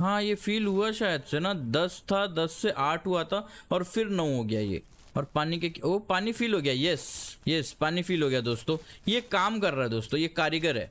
हाँ ये फील हुआ शायद से ना दस था दस से आठ हुआ था और फिर नौ हो गया ये और पानी के वो पानी फील हो गया यस यस पानी फील हो गया दोस्तों ये काम कर रहा है दोस्तों ये कारीगर है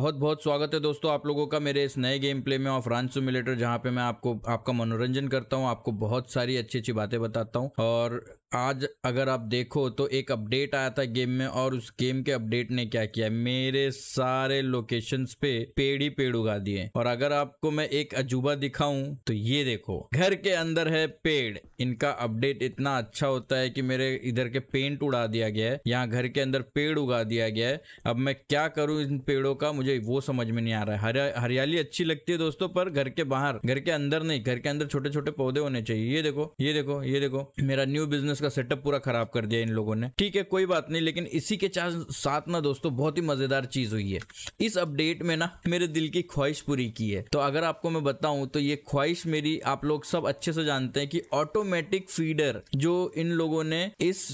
बहुत बहुत स्वागत है दोस्तों आप लोगों का मेरे इस नए गेम प्ले में ऑफ रान सिमुलेटर जहां पे मैं आपको आपका मनोरंजन करता हूँ आपको बहुत सारी अच्छी अच्छी बातें बताता हूँ और आज अगर आप देखो तो एक अपडेट आया था गेम में और उस गेम के अपडेट ने क्या किया मेरे सारे लोकेशन पे पेड़ ही पेड़ उगा दिए और अगर आपको मैं एक अजूबा दिखाऊं तो ये देखो घर के अंदर है पेड़ इनका अपडेट इतना अच्छा होता है कि मेरे इधर के पेंट उड़ा दिया गया है यहाँ घर के अंदर पेड़ उगा दिया गया है अब मैं क्या करूँ इन पेड़ों का मुझे मुझे वो समझ में नहीं आ रहा है हरियाली अच्छी लगती है दोस्तों पर घर के बाहर घर के अंदर नहीं घर के अंदर छोटे छोटे पौधे होने चाहिए ये देखो ये देखो ये देखो मेरा न्यू बिजनेस का सेटअप पूरा खराब कर दिया इन लोगों ने ठीक है कोई बात नहीं लेकिन इसी के साथ ना दोस्तों बहुत ही मजेदार चीज हुई है इस अपडेट में ना मेरे दिल की ख्वाहिश पूरी की है तो अगर आपको मैं बताऊं तो ये ख्वाहिश मेरी आप लोग सब अच्छे से जानते हैं कि ऑटोमेटिक फीडर जो इन लोगों ने इस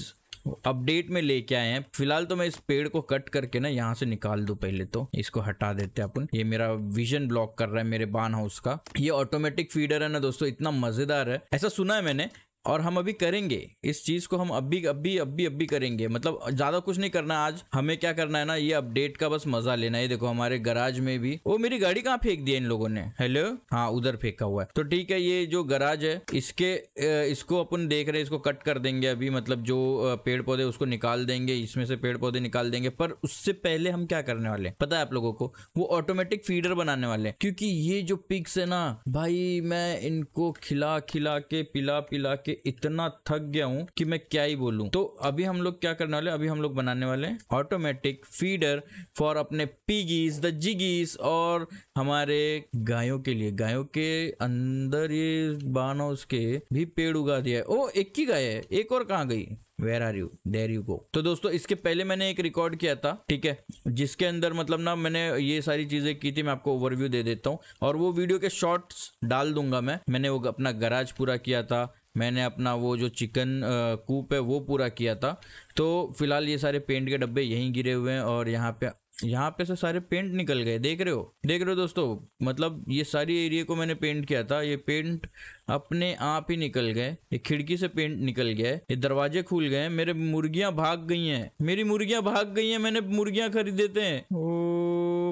अपडेट में लेके आए हैं फिलहाल तो मैं इस पेड़ को कट करके ना यहाँ से निकाल दू पहले तो इसको हटा देते हैं अपन ये मेरा विजन ब्लॉक कर रहा है मेरे बान हाउस का ये ऑटोमेटिक फीडर है ना दोस्तों इतना मजेदार है ऐसा सुना है मैंने और हम अभी करेंगे इस चीज़ को हम अभी अभी अभी अभी करेंगे मतलब ज़्यादा कुछ नहीं करना आज हमें क्या करना है ना ये अपडेट का बस मजा लेना है देखो हमारे गराज में भी वो मेरी गाड़ी कहाँ फेंक दिया इन लोगों ने हेलो हाँ उधर फेंका हुआ है तो ठीक है ये जो गराज है इसके इसको अपन देख रहे हैं इसको कट कर देंगे अभी मतलब जो पेड़ पौधे उसको निकाल देंगे इसमें से पेड़ पौधे निकाल देंगे पर उससे पहले हम क्या करने वाले पता है आप लोगों को वो ऑटोमेटिक फीडर बनाने वाले क्योंकि ये जो पिक्स है ना भाई मैं इनको खिला खिला के पिला पिला के इतना थक गया हूँ कि मैं क्या ही बोलूँ तो अभी हम लोग क्या करने वाले अभी हम लोग बनाने वाले हैं ऑटोमेटिक फीडर फॉर अपने पीगीज द जिगीज और हमारे गायों के लिए गायों के अंदर ये बानो उसके भी पेड़ उगा दिया है ओ एक ही गाय है एक और कहाँ गई where are you there you go तो दोस्तों इसके पहले मैंने एक रिकॉर्ड किया था ठीक है जिसके अंदर मतलब ना मैंने ये सारी चीजें की थी मैं आपको ओवरव्यू दे देता हूँ और वो वीडियो के शॉर्ट्स डाल दूंगा मैं मैंने वो अपना गराज पूरा किया था मैंने अपना वो जो चिकन कूप है वो पूरा किया था तो फिलहाल ये सारे पेंट के डब्बे यहीं गिरे हुए हैं और यहाँ पे यहाँ पे से सारे पेंट निकल गए देख रहे हो देख रहे हो दोस्तों मतलब ये सारी एरिया को मैंने पेंट किया था ये पेंट अपने आप ही निकल गए ये खिड़की से पेंट निकल गया है ये दरवाजे खुल गए मेरे मुर्गियां भाग गई हैं मेरी मुर्गियां भाग गई हैं मैंने मुर्गियां खरीदे थे ओ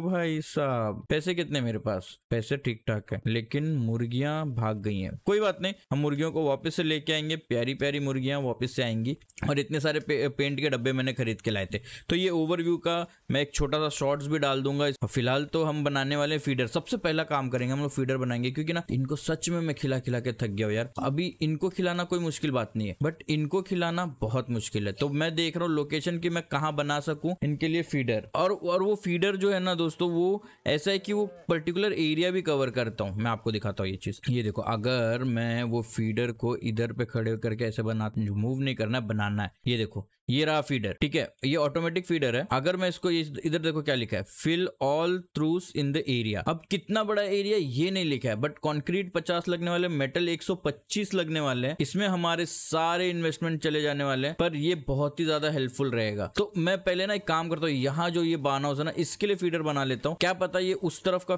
भाई साहब पैसे कितने मेरे पास पैसे ठीक ठाक है लेकिन मुर्गियां भाग गई हैं कोई बात नहीं हम मुर्गियों को वापस से लेके आएंगे प्यारी प्यारी मुर्गियां वापस से आएंगी और इतने सारे पे, पेंट के डब्बे मैंने खरीद के लाए थे तो ये ओवरव्यू का मैं एक छोटा सा शॉर्ट्स भी डाल दूंगा फिलहाल तो हम बनाने वाले फीडर सबसे पहला काम करेंगे हम लोग फीडर बनाएंगे क्योंकि ना इनको सच में मैं खिला खिला के थक गया यार अभी इनको खिलाना कोई मुश्किल बात नहीं है बट इनको खिलाना बहुत मुश्किल है तो मैं देख रहा हूँ लोकेशन की मैं कहाँ बना सकू इनके लिए फीडर और और वो फीडर जो है ना दोस्तों वो ऐसा है कि वो पर्टिकुलर एरिया भी कवर करता हूँ मैं आपको दिखाता हूँ ये चीज़ ये देखो अगर मैं वो फीडर को इधर पे खड़े करके ऐसे बना मूव नहीं करना है बनाना है ये देखो ये रहा फीडर ठीक है ये ऑटोमेटिक फीडर है अगर मैं इसको इधर देखो क्या लिखा है fill all throughs in the area अब कितना बड़ा एरिया ये नहीं लिखा है बट कॉन्क्रीट 50 लगने वाले मेटल 125 लगने वाले हैं इसमें हमारे सारे इन्वेस्टमेंट चले जाने वाले हैं पर ये बहुत ही ज्यादा हेल्पफुल रहेगा तो मैं पहले ना एक काम करता हूँ यहाँ जो ये बाना हो ना इसके लिए फीडर बना लेता हूँ क्या पता ये उस तरफ का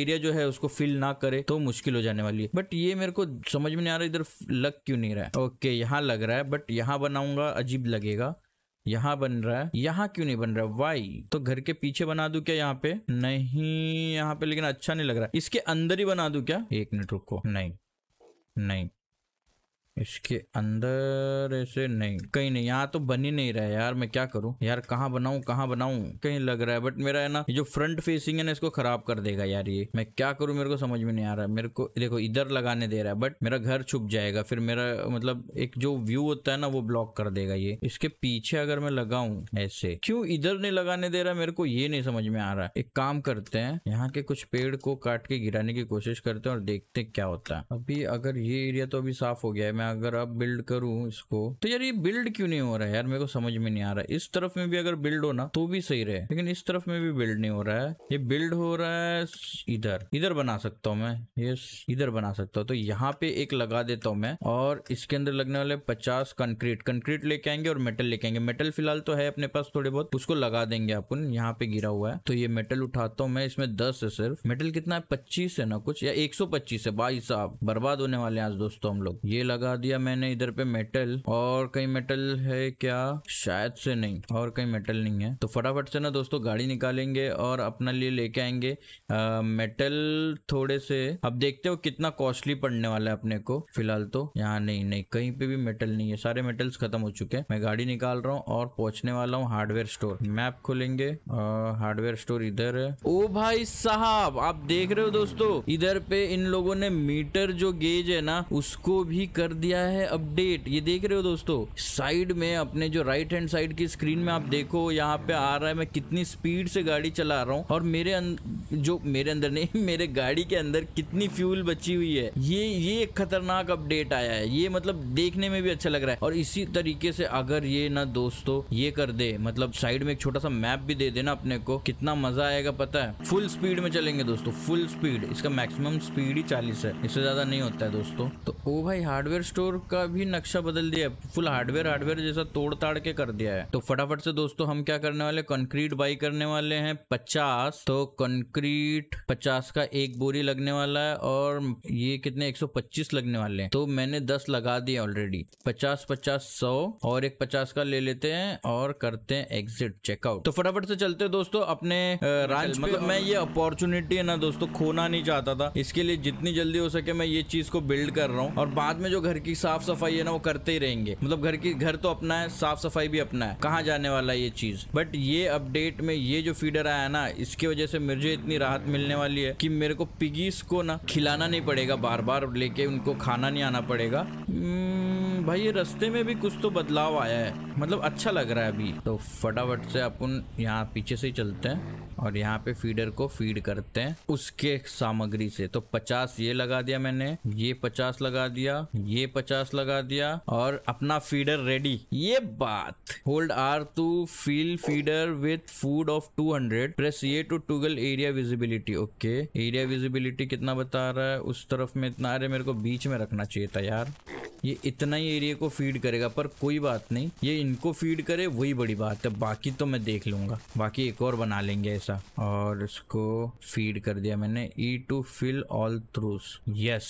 एरिया जो है उसको फिल ना करे तो मुश्किल हो जाने वाली है बट ये मेरे को समझ में नहीं आ रहा इधर लग क्यों नहीं रहा है ओके यहाँ लग रहा है बट यहाँ बनाऊंगा अजीब लगेगा देखिएगा यहाँ बन रहा है यहाँ क्यों नहीं बन रहा वाई तो घर के पीछे बना दू क्या यहाँ पे नहीं यहाँ पे लेकिन अच्छा नहीं लग रहा इसके अंदर ही बना दू क्या एक मिनट रुको नहीं नहीं इसके अंदर ऐसे नहीं कहीं नहीं यहाँ तो बन ही नहीं रहा है यार मैं क्या करूँ यार कहाँ बनाऊ कहाँ बनाऊ कहीं लग रहा है बट मेरा है ना जो फ्रंट फेसिंग है ना इसको खराब कर देगा यार ये मैं क्या करूँ मेरे को समझ में नहीं आ रहा है मेरे को देखो इधर लगाने दे रहा है बट मेरा घर छुप जाएगा फिर मेरा मतलब एक जो व्यू होता है ना वो ब्लॉक कर देगा ये इसके पीछे अगर मैं लगाऊ ऐसे क्यों इधर नहीं लगाने दे रहा मेरे को ये नहीं समझ में आ रहा एक काम करते हैं यहाँ के कुछ पेड़ को काट के गिराने की कोशिश करते हैं और देखते क्या होता है अभी अगर ये एरिया तो अभी साफ हो गया है मैं मैं अगर अब बिल्ड करूं इसको तो यार ये बिल्ड क्यों नहीं हो रहा है यार मेरे को समझ में नहीं आ रहा है इस तरफ में भी अगर बिल्ड हो ना तो भी सही रहे लेकिन इस तरफ में भी बिल्ड नहीं हो रहा है ये बिल्ड हो रहा है इधर इधर बना सकता हूँ मैं ये इधर बना सकता हूँ तो यहाँ पे एक लगा देता हूँ मैं और इसके अंदर लगने वाले पचास कंक्रीट कंक्रीट लेके आएंगे और मेटल लेके आएंगे मेटल फिलहाल तो है अपने पास थोड़े बहुत उसको लगा देंगे अपन यहाँ पे गिरा हुआ है तो ये मेटल उठाता हूँ मैं इसमें दस है सिर्फ मेटल कितना है पच्चीस है ना कुछ या एक सौ पच्चीस है भाई साहब बर्बाद होने वाले आज दोस्तों हम लोग ये लगा लगा दिया मैंने इधर पे मेटल और कहीं मेटल है क्या शायद से नहीं और कहीं मेटल नहीं है तो फटाफट से ना दोस्तों गाड़ी निकालेंगे और अपना लिए लेके आएंगे आ, मेटल थोड़े से अब देखते हो कितना कॉस्टली पड़ने वाला है अपने को फिलहाल तो यहाँ नहीं नहीं कहीं पे भी मेटल नहीं है सारे मेटल्स खत्म हो चुके हैं मैं गाड़ी निकाल रहा हूँ और पहुंचने वाला हूँ हार्डवेयर स्टोर मैप खोलेंगे हार्डवेयर स्टोर इधर है ओ भाई साहब आप देख रहे हो दोस्तों इधर पे इन लोगों ने मीटर जो गेज है ना उसको भी कर दिया दिया है अपडेट ये देख रहे हो दोस्तों साइड में अपने जो राइट हैंड साइड की स्क्रीन में आप देखो यहाँ पे आ रहा है मैं कितनी स्पीड से गाड़ी चला रहा हूँ और मेरे अंदर जो मेरे अंदर नहीं मेरे गाड़ी के अंदर कितनी फ्यूल बची हुई है ये ये एक खतरनाक अपडेट आया है ये मतलब देखने में भी अच्छा लग रहा है और इसी तरीके से अगर ये ना दोस्तों ये कर दे मतलब साइड में एक छोटा सा मैप भी दे देना अपने को कितना मजा आएगा पता है फुल स्पीड में चलेंगे दोस्तों फुल स्पीड इसका मैक्सिमम स्पीड ही चालीस है इससे ज्यादा नहीं होता है दोस्तों तो ओ भाई हार्डवेयर स्टोर का भी नक्शा बदल दिया है फुल हार्डवेयर हार्डवेयर जैसा तोड़ ताड़ के कर दिया है तो फटाफट से दोस्तों हम क्या करने वाले कंक्रीट बाई करने वाले हैं पचास तो कंक्रीट पचास का एक बोरी लगने वाला है और ये कितने एक सौ पच्चीस लगने वाले हैं तो मैंने दस लगा दिए ऑलरेडी पचास पचास सौ और एक पचास का ले लेते हैं और करते हैं एग्जिट चेकआउट तो फटाफट से चलते दोस्तों अपने रांच मतलब तो मैं ये अपॉर्चुनिटी है ना दोस्तों खोना नहीं चाहता था इसके लिए जितनी जल्दी हो सके मैं ये चीज को बिल्ड कर रहा हूँ और बाद में जो घर की साफ सफाई है ना वो करते ही रहेंगे मतलब घर की घर तो अपना है साफ सफाई भी अपना है कहाँ जाने वाला है ये चीज बट ये अपडेट में ये जो फीडर आया ना इसकी वजह से मुझे इतनी राहत मिलने वाली है कि मेरे को पिगीस को ना खिलाना नहीं पड़ेगा बार बार लेके उनको खाना नहीं आना पड़ेगा hmm, भाई ये रास्ते में भी कुछ तो बदलाव आया है मतलब अच्छा लग रहा है अभी तो फटाफट से अपन यहाँ पीछे से ही चलते हैं और यहाँ पे फीडर को फीड करते हैं उसके सामग्री से तो पचास ये लगा दिया मैंने ये पचास लगा दिया ये पचास लगा दिया और अपना फीडर रेडी ये बात hold R to fill feeder with food of 200 press ये to toggle area visibility okay area visibility कितना बता रहा है उस तरफ में इतना अरे मेरे को बीच में रखना चाहिए था यार ये इतना ही एरिया को फीड करेगा पर कोई बात नहीं ये इनको फीड करे वही बड़ी बात है बाकी तो मैं देख लूंगा बाकी एक और बना लेंगे ऐसा और इसको फीड कर दिया मैंने E to fill all troughs yes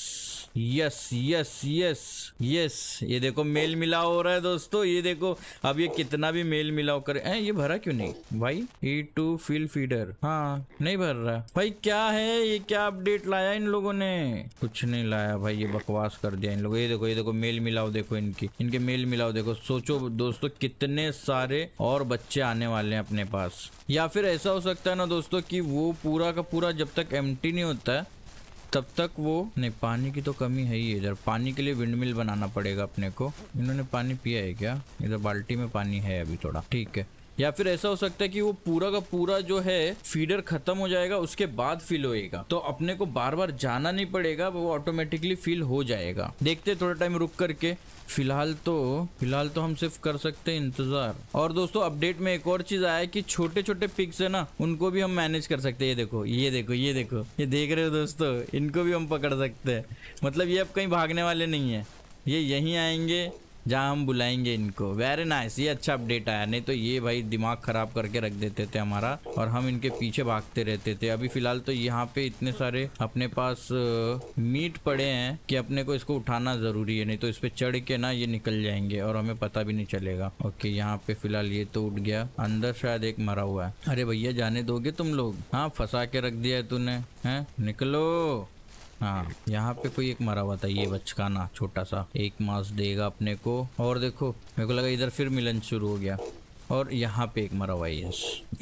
yes yes yes yes ये देखो मेल मिलाव हो रहा है दोस्तों ये देखो अब ये कितना भी मेल मिलाव करे ए, ये भरा क्यों नहीं भाई ई टू फिल फीडर हाँ नहीं भर रहा भाई क्या है ये क्या अपडेट लाया इन लोगों ने कुछ नहीं लाया भाई ये बकवास कर दिया इन लोगों ये देखो ये देखो मेल मिलाओ देखो देखो इनकी इनके मेल मिलाओ देखो सोचो दोस्तों कितने सारे और बच्चे आने वाले हैं अपने पास या फिर ऐसा हो सकता है ना दोस्तों कि वो पूरा का पूरा जब तक एम नहीं होता तब तक वो नहीं पानी की तो कमी है ही इधर पानी के लिए विंड बनाना पड़ेगा अपने को इन्होंने पानी पिया है क्या इधर बाल्टी में पानी है अभी थोड़ा ठीक है या फिर ऐसा हो सकता है कि वो पूरा का पूरा जो है फीडर खत्म हो जाएगा उसके बाद फिल होएगा तो अपने को बार बार जाना नहीं पड़ेगा वो ऑटोमेटिकली फिल हो जाएगा देखते थोड़ा टाइम रुक करके फिलहाल तो फिलहाल तो हम सिर्फ कर सकते हैं इंतजार और दोस्तों अपडेट में एक और चीज आया कि छोटे छोटे पिक्स है ना उनको भी हम मैनेज कर सकते हैं ये देखो ये देखो ये देखो ये देख रहे हो दोस्तों इनको भी हम पकड़ सकते हैं मतलब ये अब कहीं भागने वाले नहीं है ये यहीं आएंगे जहाँ हम बुलाएंगे इनको वेरी नाइस ये अच्छा अपडेट आया नहीं तो ये भाई दिमाग ख़राब करके रख देते थे हमारा और हम इनके पीछे भागते रहते थे अभी फिलहाल तो यहाँ पे इतने सारे अपने पास मीट पड़े हैं कि अपने को इसको उठाना ज़रूरी है नहीं तो इस पे चढ़ के ना ये निकल जाएंगे और हमें पता भी नहीं चलेगा ओके यहाँ पे फिलहाल ये तो उठ गया अंदर शायद एक मरा हुआ है अरे भैया जाने दोगे तुम लोग हाँ फंसा के रख दिया है तूने है निकलो हाँ यहाँ पे कोई एक मरा हुआ था ये बचकाना छोटा सा एक मास देगा अपने को और देखो मेरे को लगा इधर फिर मिलन शुरू हो गया और यहाँ पे एक मरा हुआ है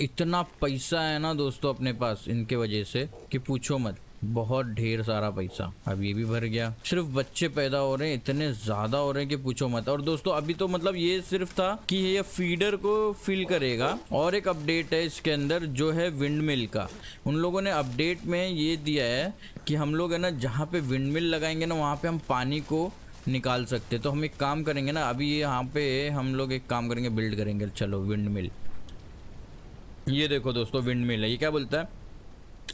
इतना पैसा है ना दोस्तों अपने पास इनके वजह से कि पूछो मत बहुत ढेर सारा पैसा अब ये भी भर गया सिर्फ बच्चे पैदा हो रहे हैं इतने ज्यादा हो रहे हैं कि पूछो मत और दोस्तों अभी तो मतलब ये सिर्फ था कि ये फीडर को फिल करेगा और एक अपडेट है इसके अंदर जो है विंड मिल का उन लोगों ने अपडेट में ये दिया है कि हम लोग है ना जहाँ पे विंड मिल लगाएंगे ना वहाँ पे हम पानी को निकाल सकते तो हम एक काम करेंगे ना अभी यहाँ पे हम लोग एक काम करेंगे बिल्ड करेंगे चलो विंड मिल ये देखो दोस्तों विंड मिल है ये क्या बोलता है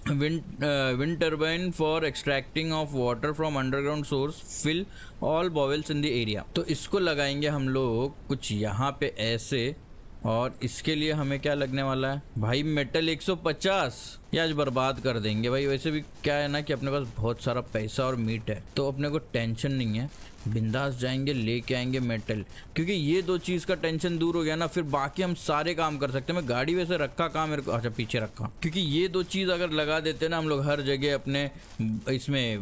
wind uh, wind turbine for extracting of water from underground source fill all bowels in the area तो इसको लगाएंगे हम लोग कुछ यहाँ पे ऐसे और इसके लिए हमें क्या लगने वाला है भाई मेटल 150 या आज बर्बाद कर देंगे भाई वैसे भी क्या है ना कि अपने पास बहुत सारा पैसा और मीट है तो अपने को टेंशन नहीं है बिंदास जाएंगे लेके आएंगे मेटल क्योंकि ये दो चीज़ का टेंशन दूर हो गया ना फिर बाकी हम सारे काम कर सकते हैं मैं गाड़ी वैसे रखा कहाँ मेरे को अच्छा पीछे रखा क्योंकि ये दो चीज़ अगर लगा देते ना हम लोग हर जगह अपने इसमें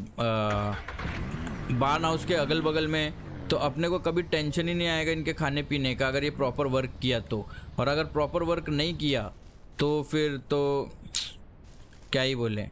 बार हाउस के अगल बगल में तो अपने को कभी टेंशन ही नहीं आएगा इनके खाने पीने का अगर ये प्रॉपर वर्क किया तो और अगर प्रॉपर वर्क नहीं किया तो फिर तो क्या ही बोलें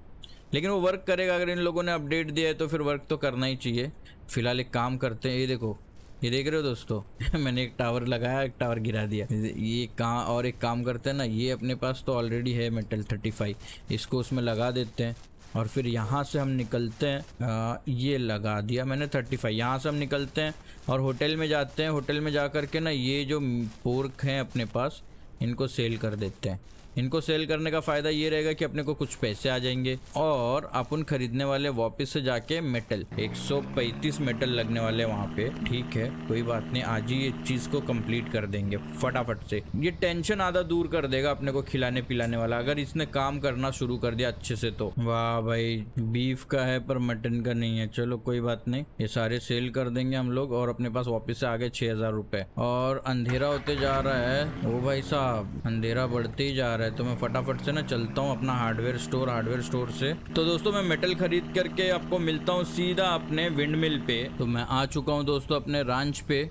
लेकिन वो वर्क करेगा अगर इन लोगों ने अपडेट दिया है तो फिर वर्क तो करना ही चाहिए फ़िलहाल एक काम करते हैं ये देखो ये देख रहे हो दोस्तों मैंने एक टावर लगाया एक टावर गिरा दिया ये कहाँ और एक काम करते हैं ना ये अपने पास तो ऑलरेडी है मेटल थर्टी फाइव इसको उसमें लगा देते हैं और फिर यहाँ से हम निकलते हैं आ, ये लगा दिया मैंने थर्टी फाइव यहाँ से हम निकलते हैं और होटल में जाते हैं होटल में जा कर के ना ये जो पोर्क हैं अपने पास इनको सेल कर देते हैं इनको सेल करने का फ़ायदा ये रहेगा कि अपने को कुछ पैसे आ जाएंगे और अपन खरीदने वाले वापस से जाके मेटल 135 मेटल लगने वाले वहाँ पे ठीक है कोई बात नहीं आज ही ये चीज़ को कंप्लीट कर देंगे फटाफट से ये टेंशन आधा दूर कर देगा अपने को खिलाने पिलाने वाला अगर इसने काम करना शुरू कर दिया अच्छे से तो वाह भाई बीफ का है पर मटन का नहीं है चलो कोई बात नहीं ये सारे सेल कर देंगे हम लोग और अपने पास वापिस से आगे छह और अंधेरा होते जा रहा है ओ भाई साहब अंधेरा बढ़ते ही जा रहा है रहा है तो मैं फटाफट से ना चलता हूँ अपना हार्डवेयर स्टोर हार्डवेयर स्टोर से तो दोस्तों मैं मेटल खरीद करके आपको मिलता हूँ सीधा अपने विंड मिल पे तो मैं आ चुका हूँ दोस्तों अपने रांच पे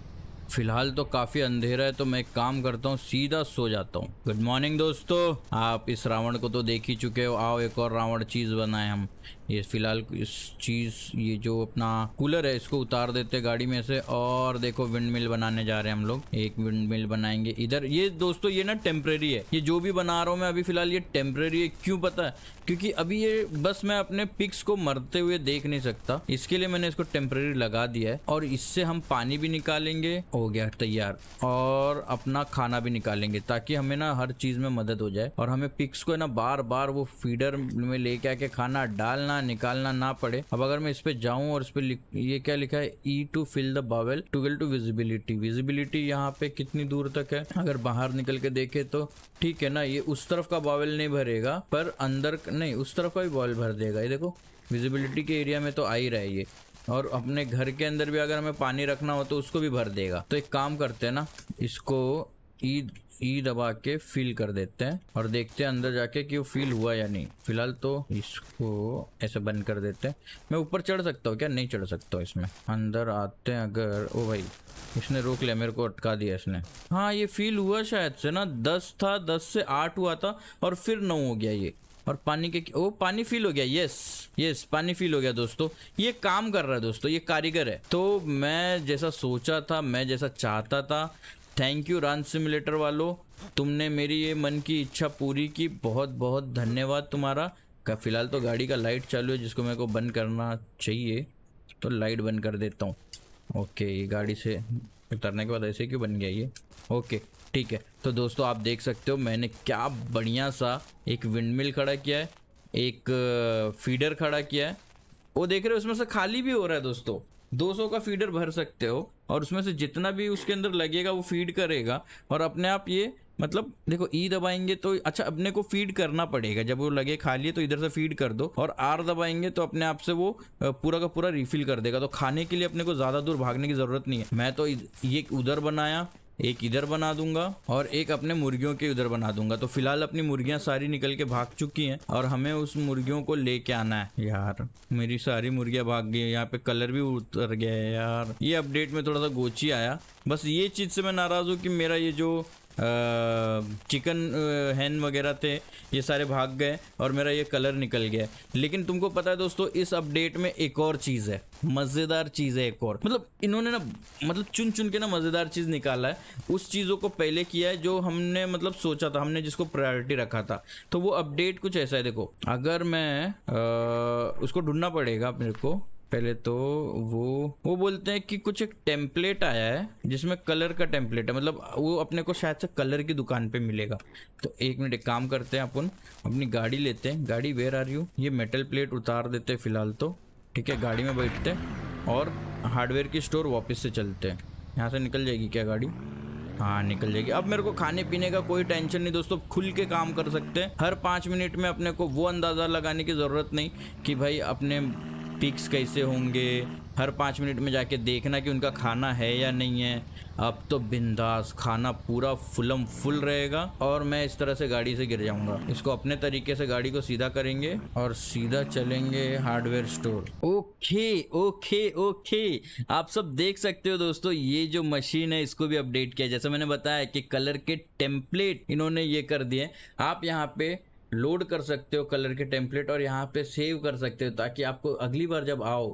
फिलहाल तो काफ़ी अंधेरा है तो मैं एक काम करता हूँ सीधा सो जाता हूँ गुड मॉर्निंग दोस्तों आप इस रावण को तो देख ही चुके हो आओ एक और रावण चीज़ बनाए हम ये फिलहाल इस चीज़ ये जो अपना कूलर है इसको उतार देते गाड़ी में से और देखो विंड मिल बनाने जा रहे हैं हम लोग एक विंड मिल बनाएंगे इधर ये दोस्तों ये ना टेम्प्रेरी है ये जो भी बना रहा हूँ मैं अभी फिलहाल ये टेम्प्रेरी है क्यों पता है क्योंकि अभी ये बस मैं अपने पिक्स को मरते हुए देख नहीं सकता इसके लिए मैंने इसको टेम्प्रेरी लगा दिया है और इससे हम पानी भी निकालेंगे हो गया तैयार और अपना खाना भी निकालेंगे ताकि हमें ना हर चीज़ में मदद हो जाए और हमें पिक्स को है ना बार बार वो फीडर में लेके आके खाना डाल डालना निकालना ना पड़े अब अगर मैं इस पे जाऊं और इस पे ये क्या लिखा है E to fill the bowl to get to visibility visibility यहाँ पे कितनी दूर तक है अगर बाहर निकल के देखे तो ठीक है ना ये उस तरफ का बावेल नहीं भरेगा पर अंदर नहीं उस तरफ का भी बॉवल भर देगा ये देखो विजिबिलिटी के एरिया में तो आ ही रहा है ये और अपने घर के अंदर भी अगर हमें पानी रखना हो तो उसको भी भर देगा तो एक काम करते हैं ना इसको ई ई दबा के फिल कर देते हैं और देखते हैं अंदर जाके कि वो फिल हुआ या नहीं फिलहाल तो इसको ऐसे बंद कर देते हैं मैं ऊपर चढ़ सकता हूँ क्या नहीं चढ़ सकता हूँ इसमें अंदर आते हैं अगर ओ भाई इसने रोक लिया मेरे को अटका दिया इसने हाँ ये फील हुआ शायद से ना दस था दस से आठ हुआ था और फिर नौ हो गया ये और पानी के ओ पानी फील हो गया यस यस पानी फील हो गया दोस्तों ये काम कर रहा है दोस्तों ये कारीगर है तो मैं जैसा सोचा था मैं जैसा चाहता था थैंक यू रन सिमुलेटर वालों तुमने मेरी ये मन की इच्छा पूरी की बहुत बहुत धन्यवाद तुम्हारा का फिलहाल तो गाड़ी का लाइट चालू है जिसको मेरे को बंद करना चाहिए तो लाइट बंद कर देता हूँ ओके ये गाड़ी से उतरने के बाद ऐसे क्यों बन गया ये ओके ठीक है तो दोस्तों आप देख सकते हो मैंने क्या बढ़िया सा एक विंड मिल खड़ा किया है एक फीडर खड़ा किया है वो देख रहे हो उसमें से खाली भी हो रहा है दोस्तों 200 का फीडर भर सकते हो और उसमें से जितना भी उसके अंदर लगेगा वो फीड करेगा और अपने आप ये मतलब देखो ई e दबाएंगे तो अच्छा अपने को फीड करना पड़ेगा जब वो लगे खाली है तो इधर से फीड कर दो और आर दबाएंगे तो अपने आप से वो पूरा का पूरा रिफिल कर देगा तो खाने के लिए अपने को ज़्यादा दूर भागने की ज़रूरत नहीं है मैं तो ये उधर बनाया एक इधर बना दूंगा और एक अपने मुर्गियों के उधर बना दूंगा तो फिलहाल अपनी मुर्गियां सारी निकल के भाग चुकी हैं और हमें उस मुर्गियों को लेके आना है यार मेरी सारी मुर्गियां भाग गई यहाँ पे कलर भी उतर गया है यार ये अपडेट में थोड़ा सा गोची आया बस ये चीज से मैं नाराज हूँ कि मेरा ये जो चिकन हैन वगैरह थे ये सारे भाग गए और मेरा ये कलर निकल गया लेकिन तुमको पता है दोस्तों इस अपडेट में एक और चीज़ है मज़ेदार चीज़ है एक और मतलब इन्होंने ना मतलब चुन चुन के ना मज़ेदार चीज़ निकाला है उस चीज़ों को पहले किया है जो हमने मतलब सोचा था हमने जिसको प्रायोरिटी रखा था तो वो अपडेट कुछ ऐसा है देखो अगर मैं आ, उसको ढूंढना पड़ेगा मेरे को पहले तो वो वो बोलते हैं कि कुछ एक टेम्पलेट आया है जिसमें कलर का टेम्पलेट है मतलब वो अपने को शायद से कलर की दुकान पे मिलेगा तो एक मिनट एक काम करते हैं अपन अपनी गाड़ी लेते हैं गाड़ी वेयर आर यू ये मेटल प्लेट उतार देते हैं फिलहाल तो ठीक है गाड़ी में बैठते हैं और हार्डवेयर की स्टोर वापस से चलते हैं यहाँ से निकल जाएगी क्या गाड़ी हाँ निकल जाएगी अब मेरे को खाने पीने का कोई टेंशन नहीं दोस्तों खुल के काम कर सकते हैं हर पाँच मिनट में अपने को वो अंदाज़ा लगाने की ज़रूरत नहीं कि भाई अपने पिक्स कैसे होंगे हर पाँच मिनट में जाके देखना कि उनका खाना है या नहीं है अब तो बिंदास खाना पूरा फुलम फुल रहेगा और मैं इस तरह से गाड़ी से गिर जाऊंगा इसको अपने तरीके से गाड़ी को सीधा करेंगे और सीधा चलेंगे hardware store okay okay okay आप सब देख सकते हो दोस्तों ये जो मशीन है इसको भी अपडेट किया जैसे मैंने बताया कि कलर के टेम्पलेट इन्होंने ये कर दिए आप यहाँ पे लोड कर सकते हो कलर के टेम्पलेट और यहाँ पे सेव कर सकते हो ताकि आपको अगली बार जब आओ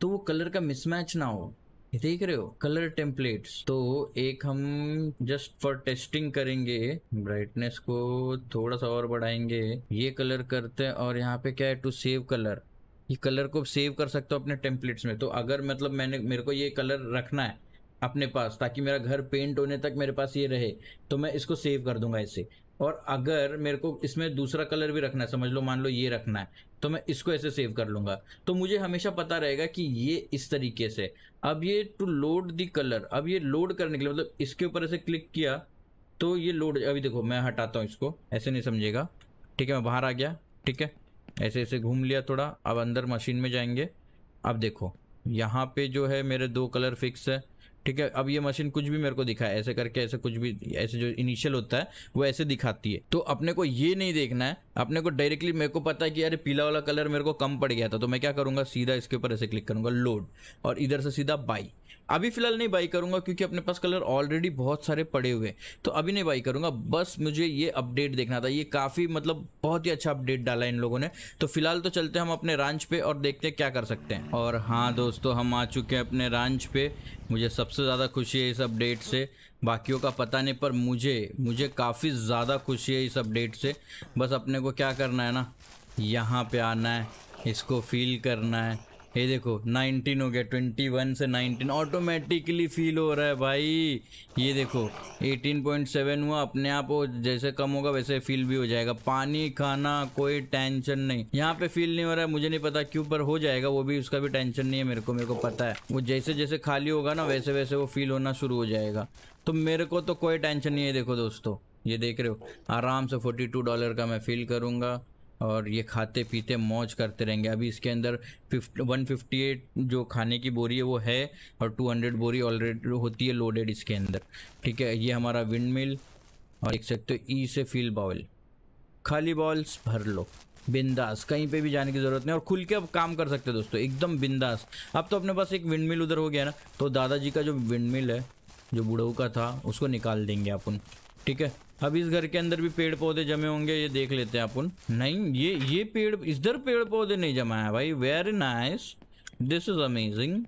तो वो कलर का मिसमैच ना हो देख रहे हो कलर टेम्पलेट्स तो एक हम जस्ट फॉर टेस्टिंग करेंगे ब्राइटनेस को थोड़ा सा और बढ़ाएंगे ये कलर करते हैं और यहाँ पे क्या है टू सेव कलर ये कलर को सेव कर सकते हो अपने टेम्पलेट्स में तो अगर मतलब मैंने मेरे को ये कलर रखना है अपने पास ताकि मेरा घर पेंट होने तक मेरे पास ये रहे तो मैं इसको सेव कर दूंगा ऐसे और अगर मेरे को इसमें दूसरा कलर भी रखना है समझ लो मान लो ये रखना है तो मैं इसको ऐसे सेव कर लूँगा तो मुझे हमेशा पता रहेगा कि ये इस तरीके से अब ये टू लोड द कलर अब ये लोड करने के लिए मतलब इसके ऊपर ऐसे क्लिक किया तो ये लोड अभी देखो मैं हटाता हूँ इसको ऐसे नहीं समझेगा ठीक है मैं बाहर आ गया ठीक है ऐसे ऐसे घूम लिया थोड़ा अब अंदर मशीन में जाएंगे अब देखो यहाँ पे जो है मेरे दो कलर फिक्स है ठीक है अब ये मशीन कुछ भी मेरे को दिखा ऐसे करके ऐसे कुछ भी ऐसे जो इनिशियल होता है वो ऐसे दिखाती है तो अपने को ये नहीं देखना है अपने को डायरेक्टली मेरे को पता है कि यार पीला वाला कलर मेरे को कम पड़ गया था तो मैं क्या करूँगा सीधा इसके ऊपर ऐसे क्लिक करूँगा लोड और इधर से सीधा बाई अभी फिलहाल नहीं बाई करूँगा क्योंकि अपने पास कलर ऑलरेडी बहुत सारे पड़े हुए हैं तो अभी नहीं बाई करूँगा बस मुझे ये अपडेट देखना था ये काफ़ी मतलब बहुत ही अच्छा अपडेट डाला इन लोगों ने तो फिलहाल तो चलते हैं हम अपने रांच पे और देखते हैं क्या कर सकते हैं और हाँ दोस्तों हम आ चुके हैं अपने रांच पे मुझे सबसे ज़्यादा खुशी है इस अपडेट से बाकियों का पता नहीं पर मुझे मुझे काफ़ी ज़्यादा खुशी है इस अपडेट से बस अपने को क्या करना है ना यहाँ पे आना है इसको फील करना है ये देखो 19 हो गया 21 से 19 ऑटोमेटिकली फील हो रहा है भाई ये देखो 18.7 हुआ अपने आप हो जैसे कम होगा वैसे फील भी हो जाएगा पानी खाना कोई टेंशन नहीं यहाँ पे फील नहीं हो रहा है मुझे नहीं पता क्यों पर हो जाएगा वो भी उसका भी टेंशन नहीं है मेरे को मेरे को पता है वो जैसे जैसे खाली होगा ना वैसे वैसे वो फील होना शुरू हो जाएगा तो मेरे को तो कोई टेंशन नहीं है देखो दोस्तों ये देख रहे हो आराम से फोर्टी डॉलर का मैं फील करूँगा और ये खाते पीते मौज करते रहेंगे अभी इसके अंदर फिफ्ट वन फिफ्टी एट जो खाने की बोरी है वो है और टू हंड्रेड बोरी ऑलरेडी होती है लोडेड इसके अंदर ठीक है ये हमारा विंड मिल और देख सकते हो ई e से फील बाउल खाली बॉल्स भर लो बिंदास कहीं पे भी जाने की ज़रूरत नहीं और खुल के अब काम कर सकते दोस्तों एकदम बिंदास अब तो अपने पास एक विंड मिल उधर हो गया ना तो दादाजी का जो विंड मिल है जो बुढ़ऊ का था उसको निकाल देंगे अपन ठीक है अब इस घर के अंदर भी पेड़ पौधे जमे होंगे ये देख लेते हैं अपन नहीं ये ये पेड़ इधर पेड़ पौधे नहीं जमा है भाई very nice this is amazing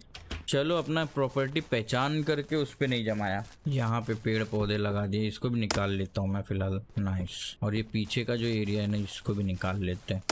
चलो अपना प्रॉपर्टी पहचान करके उस पर नहीं जमाया यहाँ पे पेड़ पौधे लगा दिए इसको भी निकाल लेता हूँ मैं फिलहाल नाइस और ये पीछे का जो एरिया है ना इसको भी निकाल लेते हैं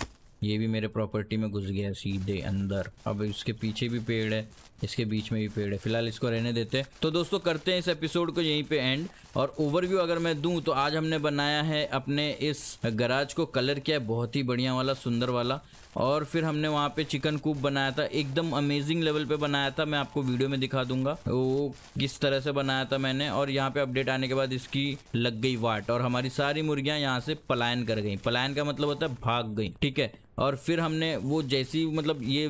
ये भी मेरे प्रॉपर्टी में घुस गया सीधे अंदर अब इसके पीछे भी पेड़ है इसके बीच में भी पेड़ है फिलहाल इसको रहने देते हैं तो दोस्तों करते हैं इस एपिसोड को यहीं पे एंड और ओवरव्यू अगर मैं दूं तो आज हमने बनाया है अपने इस गराज को कलर किया है बहुत ही बढ़िया वाला सुंदर वाला और फिर हमने वहाँ पे चिकन कूप बनाया था एकदम अमेजिंग लेवल पे बनाया था मैं आपको वीडियो में दिखा दूंगा वो किस तरह से बनाया था मैंने और यहाँ पे अपडेट आने के बाद इसकी लग गई वाट और हमारी सारी मुर्गियाँ यहाँ से पलायन कर गई पलायन का मतलब होता है भाग गई ठीक है और फिर हमने वो जैसी मतलब ये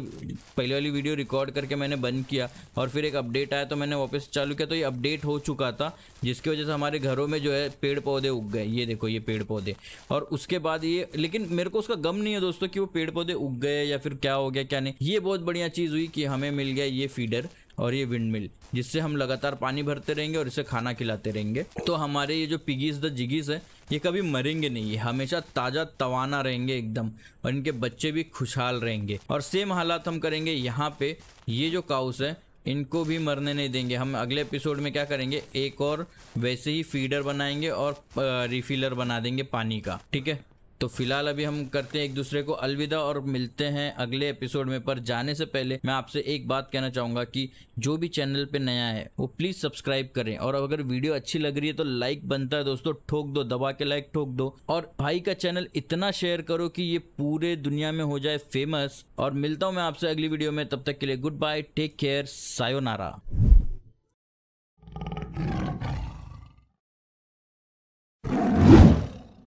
पहले वाली वीडियो रिकॉर्ड करके मैंने बंद किया और फिर एक अपडेट आया तो मैंने वापस चालू किया तो ये अपडेट हो चुका था जिसकी वजह से हमारे घरों में जो है पेड़ पौधे उग गए ये देखो ये पेड़ पौधे और उसके बाद ये लेकिन मेरे को उसका गम नहीं है दोस्तों कि वो पेड़ पौधे उग गए या फिर क्या हो गया क्या नहीं ये बहुत बढ़िया चीज़ हुई कि हमें मिल गया ये फीडर और ये विंड मिल जिससे हम लगातार पानी भरते रहेंगे और इसे खाना खिलाते रहेंगे तो हमारे ये जो पिगीज द जिगीज है ये कभी मरेंगे नहीं हमेशा ताज़ा तवाना रहेंगे एकदम और इनके बच्चे भी खुशहाल रहेंगे और सेम हालात हम करेंगे यहाँ पे ये जो काउस है इनको भी मरने नहीं देंगे हम अगले एपिसोड में क्या करेंगे एक और वैसे ही फीडर बनाएंगे और रिफिलर बना देंगे पानी का ठीक है तो फिलहाल अभी हम करते हैं एक दूसरे को अलविदा और मिलते हैं अगले एपिसोड में पर जाने से पहले मैं आपसे एक बात कहना चाहूँगा कि जो भी चैनल पे नया है वो प्लीज़ सब्सक्राइब करें और अगर वीडियो अच्छी लग रही है तो लाइक बनता है दोस्तों ठोक दो दबा के लाइक ठोक दो और भाई का चैनल इतना शेयर करो कि ये पूरे दुनिया में हो जाए फेमस और मिलता हूँ मैं आपसे अगली वीडियो में तब तक के लिए good bye take care sayonara